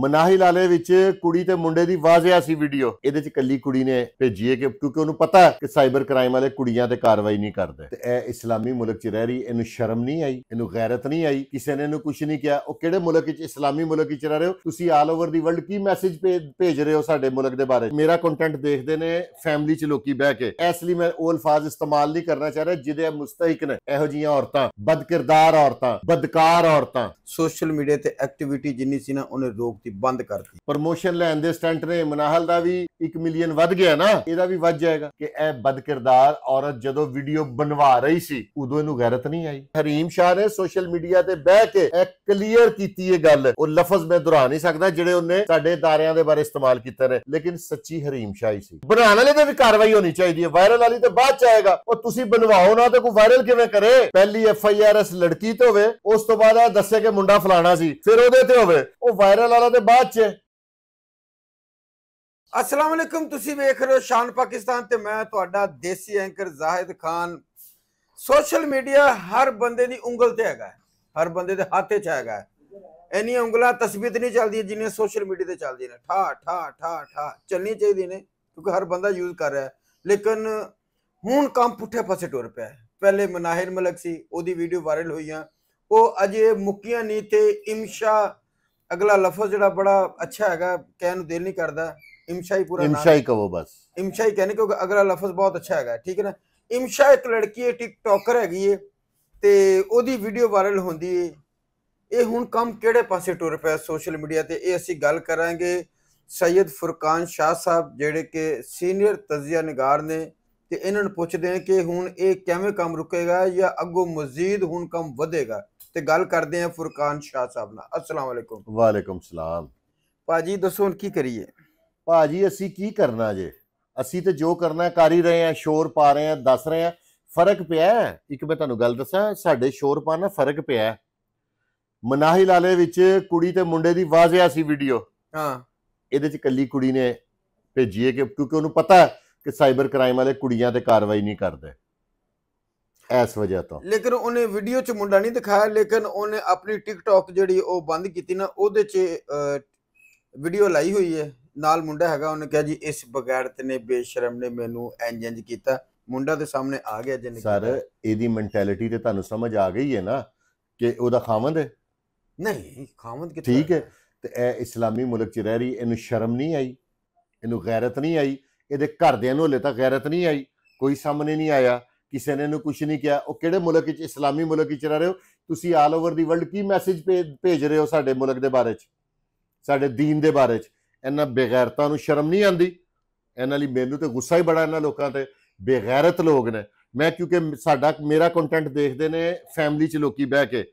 ਮਨਾਹੀ ਲਾਲੇ ਵਿੱਚ ਕੁੜੀ ਤੇ ਮੁੰਡੇ ਦੀ ਵਾਜ਼ਿਆ ਸੀ ਵੀਡੀਓ ਇਹਦੇ ਚ ਕੱਲੀ ਕੁੜੀ ਨੇ ਭੇਜੀ ਹੈ ਕਿ ਕਿਉਂਕਿ ਉਹਨੂੰ ਪਤਾ ਕਿ ਸਾਈਬਰ ਕ੍ਰਾਈਮ ਵਾਲੇ ਕੁੜੀਆਂ ਤੇ ਕਾਰਵਾਈ ਨਹੀਂ ਕਰਦੇ ਤੇ ਇਹ ਇਸਲਾਮੀ ਮੁਲਕ ਚ ਰਹਿ ਰਹੀ ਇਹਨੂੰ ਸ਼ਰਮ ਨਹੀਂ ਆਈ ਇਹਨੂੰ ਗੈਰਤ ਨਹੀਂ ਆਈ ਕਿਸੇ ਨੇ ਇਹਨੂੰ ਕੁਝ ਨਹੀਂ ਕਿਹਾ ਉਹ ਕਿਹੜੇ ਮੁਲਕ ਵਿੱਚ ਇਸਲਾਮੀ ਮੁਲਕ ਵਿੱਚ ਰਹਿ ਰਹੇ ਹੋ ਤੁਸੀਂ ਆਲ ਓਵਰ ਦੀ ਵਰਲਡ ਕੀ ਮੈਸੇਜ ਭੇਜ ਰਹੇ ਹੋ ਸਾਡੇ ਮੁਲਕ ਦੇ ਬਾਰੇ ਮੇਰਾ ਕੰਟੈਂਟ ਦੇਖਦੇ ਨੇ ਫੈਮਿਲੀ ਚ ਲੋਕੀ ਬਹਿ ਕੇ ਇਸ ਲਈ ਮੈਂ ਉਹ ਅਲਫਾਜ਼ ਇਸਤੇਮਾਲ ਨਹੀਂ ਕਰਨਾ ਚਾਹ ਰਿਹਾ ਜਿਹਦੇ ਮੁਸਤਹਿਕ ਨੇ ਇਹੋ ਜੀਆਂ ਔਰਤਾਂ ਬਦਕਿਰਦਾਰ ਔਰਤਾਂ ਬਦਕਾਰ ਔਰਤਾਂ ਸੋਸ਼ਲ ਮੀਡੀਆ ਤੇ ਐਕਟੀਵਿਟੀ ਜਿੰਨੀ ਸੀ ਨਾ ਉਹਨੇ ਰੋਕ ਪੂਰਤੀ ਬੰਦ ਕਰਤੀ ਪ੍ਰਮੋਸ਼ਨ ਲੈਣ ਦੇ ਸਟੈਂਟ ਨੇ ਮਨਾਹਲ ਦਾ ਵੀ 1 ਮਿਲੀਅਨ ਵੱਧ ਗਿਆ ਨਾ ਇਹਦਾ ਵੀ ਵੱਧ ਜਾਏਗਾ ਕਿ ਇਹ ਬਦਕਿਰਦਾਰ ਔਰਤ ਜਦੋਂ ਵੀਡੀਓ ਬਣਵਾ ਰਹੀ ਸੀ ਉਦੋਂ ਇਹਨੂੰ ਗੈਰਤ ਨਹੀਂ ਆਈ ਹਰੀਮ ਸ਼ਾਹ ਨੇ ਸੋਸ਼ਲ ਮੀਡੀਆ ਤੇ ਬਹਿ ਕੇ ਇਹ ਕਲੀਅਰ ਕੀਤੀ ਇਹ ਗੱਲ ਉਹ ਲਫ਼ਜ਼ ਮੈਂ ਦੁਹਰਾ ਨਹੀਂ ਸਕਦਾ ਜਿਹੜੇ ਉਹਨੇ ਸਾਡੇ ਤਾਰਿਆਂ ਦੇ ਬਾਰੇ ਇਸਤੇਮਾਲ ਕੀਤੇ ਨੇ ਲੇਕਿਨ ਸੱਚੀ ਹਰੀਮ ਸ਼ਾਹੀ ਸੀ ਬਣਾਉਣ ਵਾਲੇ ਤੇ ਵੀ ਕਾਰਵਾਈ ਹੋਣੀ ਚਾਹੀਦੀ ਹੈ ਵਾਇਰਲ ਵਾਲੀ ਤੇ ਬਾਅਦ ਚ ਆਏਗਾ ਉਹ ਤੁਸੀਂ ਬਣਵਾਓ ਨਾ ਤੇ ਕੋਈ ਵਾਇਰਲ ਕਿਵੇਂ ਕਰੇ ਪਹਿਲੀ ਐਫ ਆਈ ਆਰ ਐਸ ਲੜਕੀ ਤੋਂ ਹੋਵੇ ਉਸ ਤੋਂ ਬਾਅਦ ਆ ਦੱਸੇ ਕਿ ਮੁੰਡਾ ਫਲਾਣਾ ਸੀ ਫਿਰ ਉਹਦੇ ਤੇ ਹੋਵੇ ਉਹ ਵਾਇਰਲ ਵਾਲਾ ہر بندہ یوز کر رہا ہے لیکن ہوں کام پسے ٹور پہ پہلے منار ملک سی وہ اجے مکیا نیت ਅਗਲਾ ਲਫ਼ਜ਼ ਜਿਹੜਾ ਬੜਾ ਅੱਛਾ ਹੈਗਾ ਕਹਿਣ ਨੂੰ ਦਿਲ ਨਹੀਂ ਕਰਦਾ ਇਮਸ਼ਾਈ ਪੂਰਾ ਨਾਮ ਇਮਸ਼ਾਈ ਕਹੋ ਬਸ ਇਮਸ਼ਾਈ ਕਹਿੰਦੇ ਕਿਉਂਕਿ ਅਗਲਾ ਲਫ਼ਜ਼ ਬਹੁਤ ਅੱਛਾ ਹੈਗਾ ਠੀਕ ਹੈ ਨਾ ਇਮਸ਼ਾ ਇੱਕ ਲੜਕੀ ਹੈ ਟਿਕਟੋਕਰ ਹੈਗੀ ਏ ਤੇ ਉਹਦੀ ਵੀਡੀਓ ਵਾਇਰਲ ਹੁੰਦੀ ਏ ਇਹ ਹੁਣ ਕੰਮ ਕਿਹੜੇ ਪਾਸੇ ਟੁਰ ਪਿਆ ਸੋਸ਼ਲ ਮੀਡੀਆ ਤੇ ਇਹ ਅਸੀਂ ਗੱਲ ਕਰਾਂਗੇ ਸੈਦ ਫੁਰਕਾਨ ਸ਼ਾਹ ਸਾਹਿਬ ਜਿਹੜੇ ਕਿ ਸੀਨੀਅਰ ਤਜ਼ੀਆ ਨਿਗਾਰ ਨੇ ਤੇ ਇਹਨਾਂ ਨੂੰ ਪੁੱਛਦੇ ਆ ਕਿ ਹੁਣ ਇਹ ਕਿਵੇਂ ਕੰਮ ਰੁਕੇਗਾ ਜਾਂ ਅੱਗੋਂ ਮਜ਼ੀਦ ਹੁਣ ਕੰਮ ਵਧੇਗਾ ਤੇ ਗੱਲ ਕਰਦੇ ਆ ਫੁਰਕਾਨ ਸ਼ਾਹ ਸਾਹਿਬ ਨਾਲ ਅਸਲਾਮ ਵਾਲੇਕੁਮ ਵਾਲੇਕੁਮ ਸਲਾਮ ਭਾਜੀ ਦੱਸੋ ਹੁਣ ਕੀ ਕਰੀਏ ਭਾਜੀ ਅਸੀਂ ਕੀ ਕਰਨਾ ਜੇ ਅਸੀਂ ਤੇ ਜੋ ਕਰਨਾ ਕਰ ਹੀ ਰਹੇ ਆ ਸ਼ੋਰ ਪਾ ਰਹੇ ਆ ਦੱਸ ਰਹੇ ਆ ਫਰਕ ਪਿਆ ਇੱਕ ਮੈਂ ਤੁਹਾਨੂੰ ਗੱਲ ਦੱਸਾਂ ਸਾਡੇ ਸ਼ੋਰ ਪਾ ਨਾਲ ਫਰਕ ਪਿਆ ਮਨਾਹੀ ਲਾਲੇ ਵਿੱਚ ਕੁੜੀ ਤੇ ਮੁੰਡੇ ਦੀ ਵਾਜ਼ਿਆ ਸੀ ਵੀਡੀਓ ਹਾਂ ਇਹਦੇ ਚ ਕੱਲੀ ਕੁੜੀ ਨੇ ਭੇਜੀ ਹੈ ਕਿ ਕਿਉਂਕਿ ਉਹਨੂੰ ਪਤਾ ਕਿ ਸਾਈਬਰ ਕ੍ਰਾਈਮ ਵਾਲੇ ਕੁੜੀਆਂ ਤੇ ਕਾਰਵਾਈ ਨਹੀਂ ਕਰਦੇ ਇਸ ਵਜ੍ਹਾ ਤੋਂ ਲੇਕਿਨ ਉਹਨੇ ਵੀਡੀਓ 'ਚ ਮੁੰਡਾ ਨਹੀਂ ਦਿਖਾਇਆ ਲੇਕਿਨ ਉਹਨੇ ਆਪਣੀ ਟਿਕਟੌਕ ਜਿਹੜੀ ਉਹ ਬੰਦ ਕੀਤੀ ਨਾ ਉਹਦੇ 'ਚ ਵੀਡੀਓ ਲਾਈ ਹੋਈ ਹੈ ਨਾਲ ਮੁੰਡਾ ਹੈਗਾ ਉਹਨੇ ਕਿਹਾ ਜੀ ਇਸ ਬਗੈਰਤ ਨੇ ਬੇਸ਼ਰਮ ਨੇ ਮੈਨੂੰ ਇੰਜ ਇੰਜ ਕੀਤਾ ਮੁੰਡਾ ਦੇ ਸਾਹਮਣੇ ਆ ਗਿਆ ਜਿੰਨੇ ਸਰ ਇਹਦੀ ਮੈਂਟੈਲਿਟੀ ਤੇ ਤੁਹਾਨੂੰ ਸਮਝ ਆ ਗਈ ਹੈ ਨਾ ਕਿ ਉਹਦਾ ਖਾਵੰਦ ਹੈ ਨਹੀਂ ਖਾਵੰਦ ਕਿਤੇ ਠੀਕ ਹੈ ਤੇ ਇਹ ਇਸਲਾਮੀ ਮੁਲਕ 'ਚ ਰਹਿ ਰਹੀ ਇਹਨੂੰ ਸ਼ਰਮ ਨਹੀਂ ਆਈ ਇਹਨੂੰ ਗੈਰਤ ਨਹੀਂ ਆਈ ਇਹਦੇ ਘਰਦਿਆਂ ਨੂੰ ਹਲੇ ਤੱਕ ਗੈਰਤ ਨਹੀਂ ਆਈ ਕੋਈ ਸਾਹਮਣੇ ਨਹੀਂ ਆਇਆ ਕਿਸੇ ਨੇ ਨੂੰ ਕੁਝ ਨਹੀਂ ਕਿਹਾ ਉਹ ਕਿਹੜੇ ਮੁਲਕ ਵਿੱਚ ਇਸਲਾਮੀ ਮੁਲਕ ਵਿੱਚ ਰਹਿ ਰਹੇ ਹੋ ਤੁਸੀਂ ਆਲ ਓਵਰ ਦੀ ਵਰਲਡ ਕੀ ਮੈਸੇਜ ਭੇਜ ਰਹੇ ਹੋ ਸਾਡੇ ਮੁਲਕ ਦੇ ਬਾਰੇ 'ਚ ਸਾਡੇ دین ਦੇ ਬਾਰੇ 'ਚ ਇਹਨਾਂ ਬੇਗੈਰਤਾਂ ਨੂੰ ਸ਼ਰਮ ਨਹੀਂ ਆਂਦੀ ਇਹਨਾਂ ਲਈ ਮੈਨੂੰ ਤੇ ਗੁੱਸਾ ਹੀ ਬੜਾ ਇਹਨਾਂ ਲੋਕਾਂ ਤੇ ਬੇਗੈਰਤ ਲੋਕ ਨੇ ਮੈਂ ਕਿਉਂਕਿ ਸਾਡਾ ਮੇਰਾ ਕੰਟੈਂਟ ਦੇਖਦੇ ਨੇ ਫੈਮਿਲੀ 'ਚ ਲੋਕੀ ਬਹਿ ਕੇ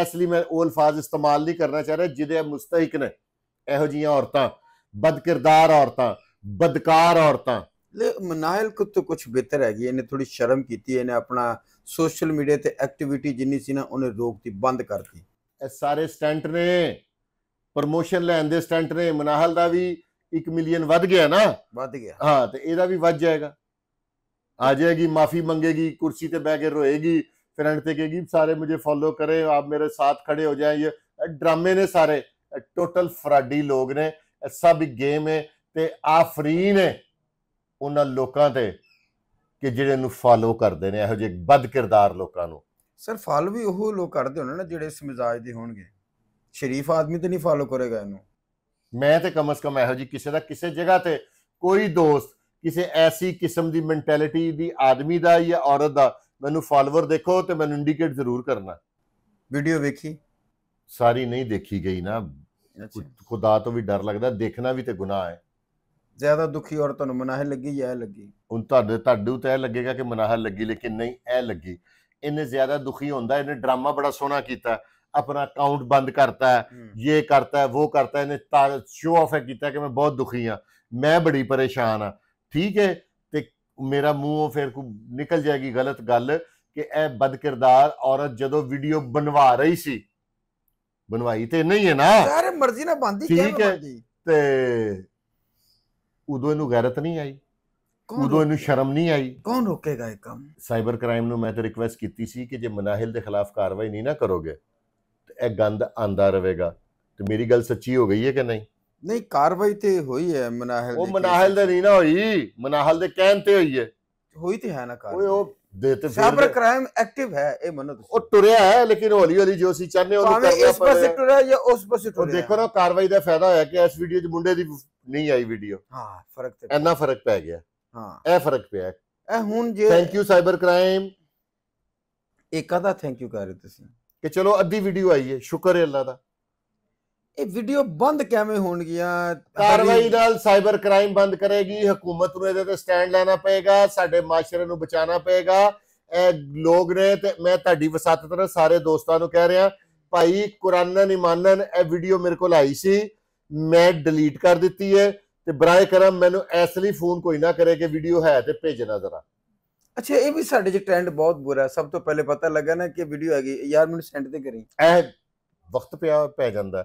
ਇਸ ਲਈ ਮੈਂ ਉਹ ਅਲਫਾਜ਼ ਇਸਤੇਮਾਲ ਨਹੀਂ ਕਰਨਾ ਚਾਹ ਰਿਹਾ ਜਿਹਦੇ ਮੁਸਤਹਿਕ ਨੇ ਇਹੋ ਜੀਆਂ ਔਰਤਾਂ ਬਦਕਿਰਦਾਰ ਔਰਤਾਂ ਬਦਕਾਰ ਔਰਤਾਂ ਮਨਾਇਲ ਕੁਤ ਕੁਛ ਬਿਹਤਰ ਹੈਗੀ ਇਹਨੇ ਥੋੜੀ ਸ਼ਰਮ ਕੀਤੀ ਇਹਨੇ ਆਪਣਾ ਸੋਸ਼ਲ ਮੀਡੀਆ ਤੇ ਐਕਟੀਵਿਟੀ ਜਿੰਨੀ ਸੀ ਨਾ ਉਹਨੇ ਰੋਕਤੀ ਬੰਦ ਕਰਤੀ ਇਹ ਸਾਰੇ ਸਟੈਂਟ ਨੇ ਪ੍ਰਮੋਸ਼ਨ ਲੈਣ ਦੇ ਸਟੈਂਟ ਨੇ ਮਨਾਹਲ ਦਾ ਵੀ 1 ਮਿਲੀਅਨ ਵੱਧ ਗਿਆ ਨਾ ਵੱਧ ਗਿਆ ਹਾਂ ਤੇ ਇਹਦਾ ਵੀ ਵੱਧ ਜਾਏਗਾ ਆ ਜਾਏਗੀ ਮਾਫੀ ਮੰਗੇਗੀ ਕੁਰਸੀ ਤੇ ਬਹਿ ਕੇ ਰੋਏਗੀ ਫਿਰ ਅੰਤ ਤੇ ਕਹੇਗੀ ਸਾਰੇ ਮੁਝੇ ਫੋਲੋ ਕਰੇ ਆਪ ਮੇਰੇ ਸਾਥ ਖੜੇ ਹੋ ਜਾਏ ਇਹ ਡਰਾਮੇ ਨੇ ਸਾਰੇ ਟੋਟਲ ਫਰਾਡੀ ਲੋਗ ਨੇ ਇਹ ਸਭ ਗੇਮ ਹੈ ਤੇ ਆਫਰੀਨ ਹੈ ਉਹਨਾਂ ਲੋਕਾਂ ਤੇ ਕਿ ਜਿਹੜੇ ਨੂੰ ਫਾਲੋ ਕਰਦੇ ਨੇ ਇਹੋ ਜਿਹੇ ਬਦ ਕਿਰਦਾਰ ਲੋਕਾਂ ਨੂੰ ਸਰ ਫਾਲੋ ਵੀ ਉਹ ਲੋਕ ਕਰਦੇ ਹੋਣ ਨਾ ਜਿਹੜੇ ਇਸ ਮਿਜ਼ਾਜ ਦੇ ਹੋਣਗੇ ਸ਼ਰੀਫ ਆਦਮੀ ਤੇ ਨਹੀਂ ਫਾਲੋ ਕਰੇਗਾ ਇਹਨੂੰ ਮੈਂ ਤੇ ਕਮ ਕਮ ਇਹੋ ਜੀ ਕਿਸੇ ਦਾ ਕਿਸੇ ਜਗ੍ਹਾ ਤੇ ਕੋਈ ਦੋਸਤ ਕਿਸੇ ਐਸੀ ਕਿਸਮ ਦੀ ਮੈਂਟੈਲਿਟੀ ਦੀ ਆਦਮੀ ਦਾ ਜਾਂ ਔਰਤ ਦਾ ਮੈਨੂੰ ਫਾਲੋਅਰ ਦੇਖੋ ਤੇ ਮੈਨੂੰ ਇੰਡੀਕੇਟ ਜ਼ਰੂਰ ਕਰਨਾ ਵੀਡੀਓ ਵੇਖੀ ਸਾਰੀ ਨਹੀਂ ਦੇਖੀ ਗਈ ਨਾ ਖੁਦਾ ਤੋਂ ਵੀ ਡਰ ਲੱਗਦਾ ਦੇਖਣਾ ਵੀ ਤੇ ਗੁਨਾਹ ਹੈ ਜ਼ਿਆਦਾ ਦੁਖੀ ਔਰ ਤੁਹਾਨੂੰ ਮਨਾਹ ਲੱਗੀ ਜਾਂ ਇਹ ਲੱਗੀ ਹੁਣ ਤੁਹਾਡੇ ਤੁਹਾਡੇ ਤੇ ਇਹ ਲੱਗੇਗਾ ਕਿ ਮਨਾਹ ਲੱਗੀ ਲੇਕਿਨ ਨਹੀਂ ਇਹ ਲੱਗੀ ਇਹਨੇ ਜ਼ਿਆਦਾ ਦੁਖੀ ਹੁੰਦਾ ਇਹਨੇ ਡਰਾਮਾ ਬੜਾ ਸੋਹਣਾ ਕੀਤਾ ਆਪਣਾ ਅਕਾਊਂਟ ਬੰਦ ਕਰਤਾ ਹੈ ਇਹ ਕਰਤਾ ਹੈ ਉਹ ਕਰਤਾ ਇਹਨੇ ਤਾਂ ਸ਼ੋ ਆਫ ਹੈ ਕੀਤਾ ਕਿ ਮੈਂ ਬਹੁਤ ਦੁਖੀ ਹਾਂ ਮੈਂ ਬੜੀ ਪਰੇਸ਼ਾਨ ਹਾਂ ਠੀਕ ਹੈ ਤੇ ਮੇਰਾ ਮੂੰਹੋਂ ਫਿਰ ਕੋ ਨਿਕਲ ਜਾਏਗੀ ਗਲਤ ਗੱਲ ਕਿ ਇਹ ਬਦ ਕਿਰਦਾਰ ਔਰਤ ਜਦੋਂ ਵੀਡੀਓ ਬਣਵਾ ਰਹੀ ਸੀ ਬਣਵਾਈ ਤੇ ਨਹੀਂ ਹੈ ਨਾ ਸਾਰੇ ਮਰਜ਼ੀ ਨਾਲ ਬੰਦੀ ਕਿਵੇਂ ਬੰਦੀ ਤੇ ਉਦੋਂ ਇਹਨੂੰ ਗੈਰਤ ਨਹੀਂ ਆਈ ਉਦੋਂ ਇਹਨੂੰ ਸ਼ਰਮ ਨਹੀਂ ਆਈ ਕੌਣ ਰੋਕੇਗਾ ਇਹ ਕੰਮ ਸਾਈਬਰ ਕ੍ਰਾਈਮ ਨੂੰ ਮੈਂ ਤਾਂ ਰਿਕਵੈਸਟ ਕੀਤੀ ਸੀ ਕਿ ਜੇ ਮਨਾਹਿਲ ਦੇ ਖਿਲਾਫ ਕਾਰਵਾਈ ਨਹੀਂ ਨਾ ਕਰੋਗੇ ਤੇ ਇਹ ਗੰਦ ਆਂਦਾ ਰਹੇਗਾ ਤੇ ਮੇਰੀ ਗੱਲ ਸੱਚੀ ਹੋ ਗਈ ਹੈ ਕਿ ਨਹੀਂ ਨਹੀਂ ਕਾਰਵਾਈ ਤੇ ਹੋਈ ਹੈ ਮਨਾਹਿਲ ਉਹ ਮਨਾਹਿਲ ਦੇ ਨਹੀਂ ਨਾ ਹੋਈ ਮਨਾਹਿਲ ਦੇ ਕਹਿਣ ਤੇ ਹੋਈ ਹੈ ਹੋਈ ਤੇ ਹੈ ਨਾ ਕਾਰਵਾਈ ਓਏ ਉਹ ਦੇ ਤੇ ਸਾਈਬਰ ਕ੍ਰਾਈਮ ਐਕਟਿਵ ਹੈ ਇਹ ਮੰਨੋ ਤੁਸੀਂ ਉਹ ਟੁਰਿਆ ਹੈ ਲੇਕਿਨ ਹੌਲੀ ਹੌਲੀ ਜੋ ਅਸੀਂ ਚਾਹਨੇ ਉਹਨੂੰ ਕਰਦੇ ਆਪਾਂ ਇਸ ਪਾਸੇ ਟੁਰਿਆ ਜਾਂ ਉਸ ਪਾਸੇ ਟੁਰਿਆ ਦੇਖੋ ਨਾ ਕਾਰਵਾਈ ਦਾ ਫਾਇਦਾ ਹੋਇਆ ਕਿ ਇਸ ਵੀਡੀਓ 'ਚ ਮੁੰਡੇ ਦੀ ਨਹੀਂ ਆਈ ਵੀਡੀਓ ਹਾਂ ਫਰਕ ਤੇ ਇੰਨਾ ਫਰਕ ਪੈ ਗਿਆ ਹਾਂ ਇਹ ਫਰਕ ਪਿਆ ਇਹ ਹੁਣ ਜੇ ਥੈਂਕ ਯੂ ਸਾਈਬਰ ਕ੍ਰਾਈਮ ਇਹ ਦਾ ਥੈਂਕ ਯੂ ਕਰ ਰਹੇ ਤੁਸੀਂ ਕਿ ਚਲੋ ਅੱਧੀ ਵੀਡੀਓ ਆਈ ਹੈ ਸ਼ੁਕਰ ਹੈ ਅੱਲਾ ਦਾ ਇਹ ਵੀਡੀਓ ਬੰਦ ਕਿਵੇਂ ਹੋਣਗੀਆਂ ਕਾਰਵਾਈ ਨਾਲ ਸਾਈਬਰ ਕ੍ਰਾਈਮ ਬੰਦ ਕਰੇਗੀ ਹਕੂਮਤ ਨੂੰ ਇਹਦੇ ਤੇ ਸਟੈਂਡ ਲੈਣਾ ਪਏਗਾ ਸਾਡੇ ਮਾਸ਼ਰੇ ਨੂੰ ਬਚਾਉਣਾ ਪਏਗਾ ਇਹ ਲੋਕ ਨੇ ਤੇ ਮੈਂ ਤੁਹਾਡੀ ਵਸਤ ਤਰ ਸਾਰੇ ਦੋਸਤਾਂ ਨੂੰ ਕਹਿ ਰਿਹਾ ਭਾਈ ਕੁਰਾਨਨ ਇਮਾਨਨ ਇਹ ਵੀਡੀਓ ਮੇਰੇ ਕੋਲ ਆਈ ਸੀ ਮੈਂ ਡਿਲੀਟ ਕਰ ਦਿੱਤੀ ਹੈ ਤੇ ਬਰਾਏ ਕਰਮ ਮੈਨੂੰ ਲਈ ਫੋਨ ਕੋਈ ਨਾ ਕਰੇ ਕਿ ਵੀਡੀਓ ਹੈ ਤੇ ਭੇਜਣਾ ਜ਼ਰਾ ਅੱਛਾ ਇਹ ਵੀ ਸਾਡੇ ਚ ਟ੍ਰੈਂਡ ਬਹੁਤ ਬੁਰਾ ਸਭ ਤੋਂ ਪਹਿਲੇ ਪਤਾ ਲੱਗਾ ਨਾ ਕਿ ਵੀਡੀਓ ਆ ਗਈ ਯਾਰ ਮੈਨੂੰ ਸੈਂਡ ਤੇ ਕਰੀ ਇਹ ਵਕਤ ਪਿਆ ਪੈ ਜਾਂਦਾ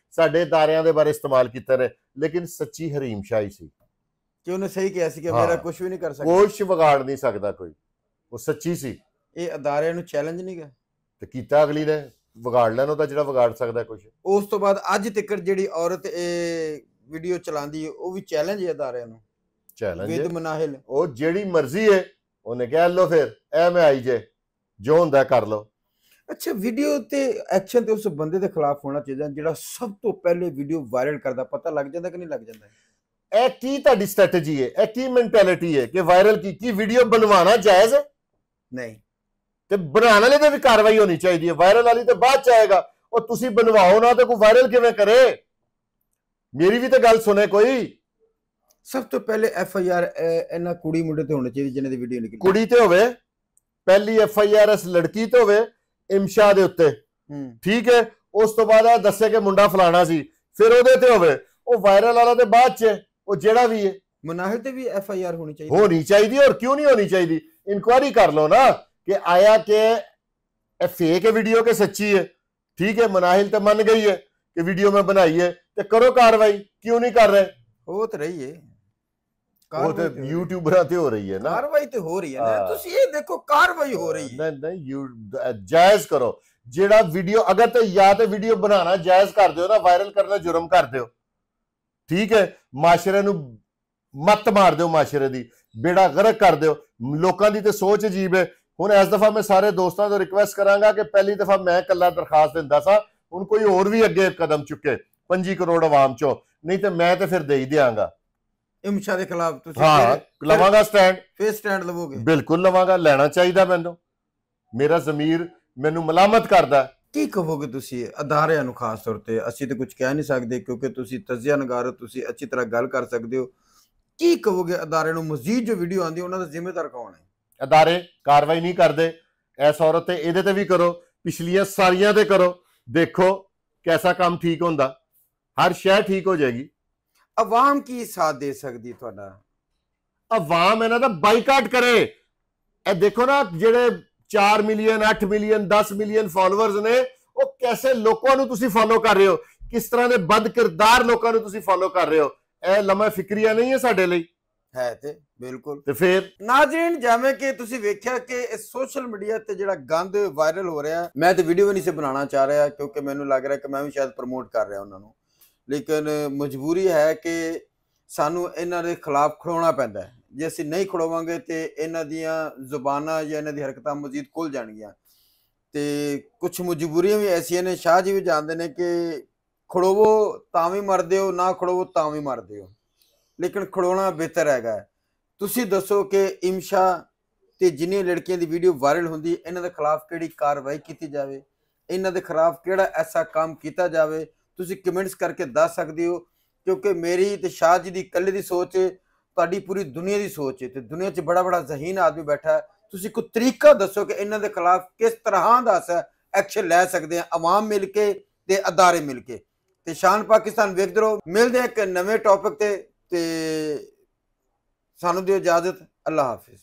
ਸਾਡੇ ਤਾਰਿਆਂ ਦੇ ਬਾਰੇ ਇਸਤੇਮਾਲ ਕੀਤਾ ਨੇ ਲੇਕਿਨ ਸੱਚੀ ਹਰੀਮਸ਼ਾਹੀ ਸੀ ਕਿ ਉਹਨੇ ਸਹੀ ਕਿਹਾ ਸੀ ਕਿ ਮੇਰਾ ਕੁਝ ਵੀ ਨਹੀਂ ਕਰ ਸਕਦਾ ਕੁਝ ਵਿਗਾੜ ਨਹੀਂ ਸਕਦਾ ਕੋਈ ਉਹ ਸੱਚੀ ਸੀ ਇਹ ਅਦਾਰਿਆਂ ਨੂੰ ਚੈਲੰਜ ਨਹੀਂ ਗਿਆ ਤੇ ਕੀਤਾ ਅਗਲੀ ਨੇ ਵਿਗਾੜ ਲੈਣ ਉਹਦਾ ਜਿਹੜਾ ਵਿਗਾੜ ਸਕਦਾ ਕੁਝ ਉਸ ਤੋਂ ਬਾਅਦ ਅੱਜ ਤੱਕ ਜਿਹੜੀ ਔਰਤ ਇਹ ਵੀਡੀਓ ਚਲਾਉਂਦੀ ਹੈ ਉਹ ਵੀ ਚੈਲੰਜ ਹੈ ਅਦਾਰਿਆਂ ਨੂੰ ਚੈਲੰਜ ਵਿਦ ਮਨਾਹਿਲ ਉਹ ਜਿਹੜੀ ਮਰਜ਼ੀ ਹੈ ਉਹਨੇ ਕਹਿ ਲੋ ਫਿਰ ਐ ਮੈਂ ਆਈ ਜੇ ਜੋ ਹੁੰਦਾ ਕਰ ਲੋ ਅੱਛਾ ਵੀਡੀਓ ਤੇ ਐਕਸ਼ਨ ਤੇ ਉਸ ਬੰਦੇ ਦੇ ਖਿਲਾਫ ਹੋਣਾ ਚਾਹੀਦਾ ਜਿਹੜਾ ਸਭ ਤੋਂ ਪਹਿਲੇ ਵੀਡੀਓ ਵਾਇਰਲ ਕਰਦਾ ਪਤਾ ਲੱਗ ਜਾਂਦਾ ਕਿ ਨਹੀਂ ਲੱਗ ਜਾਂਦਾ ਇਹ ਕੀ ਤੁਹਾਡੀ ਸਟ੍ਰੈਟਜੀ ਹੈ ਇਹ ਕੀ ਮੈਂਟੈਲਿਟੀ ਹੈ ਕਿ ਵਾਇਰਲ ਕੀ ਕੀ ਵੀਡੀਓ ਬਣਵਾਉਣਾ ਜਾਇਜ਼ ਹੈ ਨਹੀਂ ਤੇ ਬਣਾਉਣ ਵਾਲੇ ਤੇ ਵੀ ਕਾਰਵਾਈ ਹੋਣੀ ਚਾਹੀਦੀ ਹੈ ਵਾਇਰਲ ਵਾਲੀ ਤੇ ਬਾਅਦ ਚ ਆਏਗਾ ਉਹ ਤੁਸੀਂ ਬਣਵਾਓ ਨਾ ਤੇ ਕੋਈ ਵਾਇਰਲ ਕਿਵੇਂ ਕਰੇ ਮੇਰੀ ਵੀ ਤਾਂ ਗੱਲ ਸੁਣੇ ਕੋਈ ਸਭ ਤੋਂ ਪਹਿਲੇ ਐਫ ਆਈ ਆਰ ਇਹਨਾਂ ਕੁੜੀ ਮੁੰਡੇ ਤੇ ਹੋਣੀ ਚਾਹੀਦੀ ਜਿਹਨੇ ਦੀ ਵੀਡੀਓ ਨਿਕਲੀ ਕੁੜੀ ਤੇ ਹੋਵੇ ਪਹਿਲੀ ਐਫ ਆਈ ਆਰ ਇਸ ਲੜਕੀ ਤੇ ਹੋਵੇ ਇਮਸ਼ਾ ਦੇ ਉੱਤੇ ਠੀਕ ਹੈ ਉਸ ਤੋਂ ਬਾਅਦ ਆ ਦੱਸਿਆ ਕਿ ਮੁੰਡਾ ਫਲਾਣਾ ਸੀ ਫਿਰ ਉਹਦੇ ਤੇ ਹੋਵੇ ਉਹ ਵਾਇਰਲ ਵਾਲਾ ਤੇ ਬਾਅਦ ਚ ਉਹ ਜਿਹੜਾ ਵੀ ਹੈ ਮੁਨਾਹਿਰ ਤੇ ਵੀ ਐਫ ਆਈ ਆਰ ਹੋਣੀ ਚਾਹੀਦੀ ਹੋਣੀ ਚਾਹੀਦੀ ਔਰ ਕਿਉਂ ਨਹੀਂ ਹੋਣੀ ਚਾਹੀਦੀ ਇਨਕੁਆਰੀ ਕਰ ਲਓ ਨਾ ਕਿ ਆਇਆ ਕਿ ਇਹ ਫੇਕ ਹੈ ਵੀਡੀਓ ਕਿ ਸੱਚੀ ਹੈ ਠੀਕ ਹੈ ਮਨਾਹਿਲ ਤੇ ਮੰਨ ਗਈ ਹੈ ਕਿ ਵੀਡੀਓ ਮੈਂ ਬਣਾਈ ਹੈ ਤੇ ਕਰੋ ਕਾਰਵਾਈ ਕਿਉਂ ਨਹੀਂ ਕਰ ਰਹੇ ਹੋ ਤੇ ਰਹੀ ਹੈ بےا گرک کر دو سوچ عجیب ہے دفعہ میں سارے دوستوں کو ریکویسٹ کر پہلی دفعہ میں کلہ درخواست دینا سا ہوں کوئی ہوگی قدم چکے پی کروڑ عوام چ نہیں تو میں ہی دیا گا ਇਮਸ਼ਾ ਦੇ ਖਿਲਾਫ ਤੁਸੀਂ ਹਾਂ ਲਵਾਂਗਾ ਸਟੈਂਡ ਫੇਸ ਸਟੈਂਡ ਲਵੋਗੇ ਬਿਲਕੁਲ ਲਵਾਂਗਾ ਲੈਣਾ ਚਾਹੀਦਾ ਮੈਨੂੰ ਮੇਰਾ ਜ਼ਮੀਰ ਮੈਨੂੰ ਮਲਾਮਤ ਕਰਦਾ ਕੀ ਕਹੋਗੇ ਤੁਸੀਂ ਅਦਾਰਿਆਂ ਨੂੰ ਖਾਸ ਤੌਰ ਤੇ ਅਸੀਂ ਤਾਂ ਕੁਝ ਕਹਿ ਨਹੀਂ ਸਕਦੇ ਕਿਉਂਕਿ ਤੁਸੀਂ ਤਜ਼ੀਆ ਨਗਾਰ ਹੋ ਤੁਸੀਂ ਅੱਛੀ ਤਰ੍ਹਾਂ ਗੱਲ ਕਰ ਸਕਦੇ ਹੋ ਕੀ ਕਹੋਗੇ ਅਦਾਰੇ ਨੂੰ ਮਜ਼ੀਦ ਜੋ ਵੀਡੀਓ ਆਂਦੀ ਉਹਨਾਂ ਦਾ ਜ਼ਿੰਮੇਦਾਰ ਕੌਣ ਹੈ ਅਦਾਰੇ ਕਾਰਵਾਈ ਨਹੀਂ ਕਰਦੇ ਐਸ ਔਰਤ ਤੇ ਇਹਦੇ ਤੇ ਵੀ ਕਰੋ ਪਿਛਲੀਆਂ ਸਾਰੀਆਂ ਤੇ ਕਰੋ ਦੇਖੋ ਕਿਹਦਾ ਕੰਮ ਠੀਕ ਹੁੰਦਾ ਹਰ ਸ਼ੈ ਠੀਕ ਹੋ ਜਾਏਗੀ ਆਵਾਮ ਕੀ ਸਾਥ ਦੇ ਸਕਦੀ ਤੁਹਾਡਾ ਆਵਾਮ ਇਹਨਾਂ ਦਾ ਬਾਈਕਾਟ ਕਰੇ ਇਹ ਦੇਖੋ ਨਾ ਜਿਹੜੇ 4 ਮਿਲੀਅਨ 8 ਮਿਲੀਅਨ 10 ਮਿਲੀਅਨ ਫਾਲੋਅਰਸ ਨੇ ਉਹ ਕੈਸੇ ਲੋਕਾਂ ਨੂੰ ਤੁਸੀਂ ਫਾਲੋ ਕਰ ਰਹੇ ਹੋ ਕਿਸ ਤਰ੍ਹਾਂ ਦੇ ਬਦ ਕਿਰਦਾਰ ਲੋਕਾਂ ਨੂੰ ਤੁਸੀਂ ਫਾਲੋ ਕਰ ਰਹੇ ਹੋ ਇਹ ਲੰਮਾ ਫਿਕਰੀਆ ਨਹੀਂ ਹੈ ਸਾਡੇ ਲਈ ਹੈ ਤੇ ਬਿਲਕੁਲ ਤੇ ਫਿਰ ਨਾਜ਼ਰੀਨ ਜਿਵੇਂ ਕਿ ਤੁਸੀਂ ਵੇਖਿਆ ਕਿ ਇਸ ਸੋਸ਼ਲ ਮੀਡੀਆ ਤੇ ਜਿਹੜਾ ਗੰਦ ਵਾਇਰਲ ਹੋ ਰਿਹਾ ਮੈਂ ਤੇ ਵੀਡੀਓ ਵੀ ਨਹੀਂ ਸੇ ਬਣਾਉਣਾ ਚਾਹ ਰਿਹਾ ਕਿਉਂਕਿ ਮੈਨੂੰ ਲੱਗ ਰਿਹਾ ਕਿ ਮੈਂ ਵੀ ਸ਼ਾਇਦ ਪ੍ਰਮੋਟ ਕਰ ਰਿਹਾ ਉਹਨਾਂ ਨੂੰ ਲੇਕਿਨ ਮਜਬੂਰੀ ਹੈ ਕਿ ਸਾਨੂੰ ਇਹਨਾਂ ਦੇ ਖਿਲਾਫ ਖੜੋਣਾ ਪੈਂਦਾ ਹੈ ਜੇ ਅਸੀਂ ਨਹੀਂ ਖੜੋਵਾਂਗੇ ਤੇ ਇਹਨਾਂ ਦੀਆਂ ਜ਼ੁਬਾਨਾਂ ਜਾਂ ਇਹਨਾਂ ਦੀ ਹਰਕਤਾਂ ਮਜ਼ੀਦ ਖੁੱਲ ਜਾਣਗੀਆਂ ਤੇ ਕੁਝ ਮਜਬੂਰੀਆਂ ਵੀ ਐਸੀਆਂ ਨੇ ਸ਼ਾਹ ਜੀ ਵੀ ਜਾਣਦੇ ਨੇ ਕਿ ਖੜੋਵੋ ਤਾਂ ਵੀ ਮਰਦੇ ਹੋ ਨਾ ਖੜੋਵੋ ਤਾਂ ਵੀ ਮਰਦੇ ਹੋ ਲੇਕਿਨ ਖੜੋਣਾ ਬਿਹਤਰ ਹੈਗਾ ਤੁਸੀਂ ਦੱਸੋ ਕਿ ਇਮਸ਼ਾ ਤੇ ਜਿੰਨੀਆਂ ਲੜਕੀਆਂ ਦੀ ਵੀਡੀਓ ਵਾਇਰਲ ਹੁੰਦੀ ਇਹਨਾਂ ਦੇ ਖਿਲਾਫ ਕਿਹੜੀ ਕਾਰਵਾਈ ਕੀਤੀ ਜਾਵੇ ਇਹਨਾਂ ਦੇ ਖਿਲਾਫ ਕਿਹੜਾ ਐਸਾ ਕੰਮ ਕੀਤਾ ਜਾਵੇ تی کمنٹس کر کے دس سکتے ہو کیونکہ میری تو شاہ جی کی کلے کی سوچ ہے تاری پوری دنیا کی سوچ ہے تو دنیا چڑا بڑا ذہین آدمی بیٹھا ہے تیس طریقہ دسو کہ انہیں خلاف کس طرح کا سن لے سکتے ہیں عوام مل کے ادارے مل کے شان پاکستان ویکتے رہو ملتے ایک نویں ٹاپک پہ سانوں دجازت اللہ حافظ